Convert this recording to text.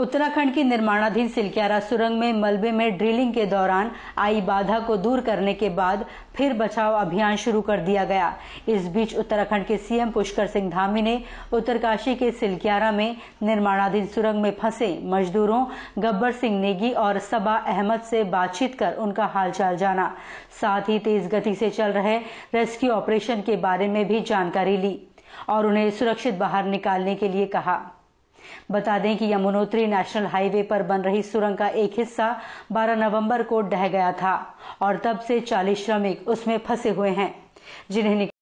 उत्तराखंड की निर्माणाधीन सिलक्यारा सुरंग में मलबे में ड्रिलिंग के दौरान आई बाधा को दूर करने के बाद फिर बचाव अभियान शुरू कर दिया गया इस बीच उत्तराखंड के सीएम पुष्कर सिंह धामी ने उत्तरकाशी के सिलक्यारा में निर्माणाधीन सुरंग में फंसे मजदूरों गब्बर सिंह नेगी और सबा अहमद से बातचीत कर उनका हालचाल जाना साथ ही तेज गति से चल रहे रेस्क्यू ऑपरेशन के बारे में भी जानकारी ली और उन्हें सुरक्षित बाहर निकालने के लिए कहा बता दें कि यमुनोत्री नेशनल हाईवे पर बन रही सुरंग का एक हिस्सा 12 नवंबर को ढह गया था और तब से 40 श्रमिक उसमें फंसे हुए हैं जिन्हें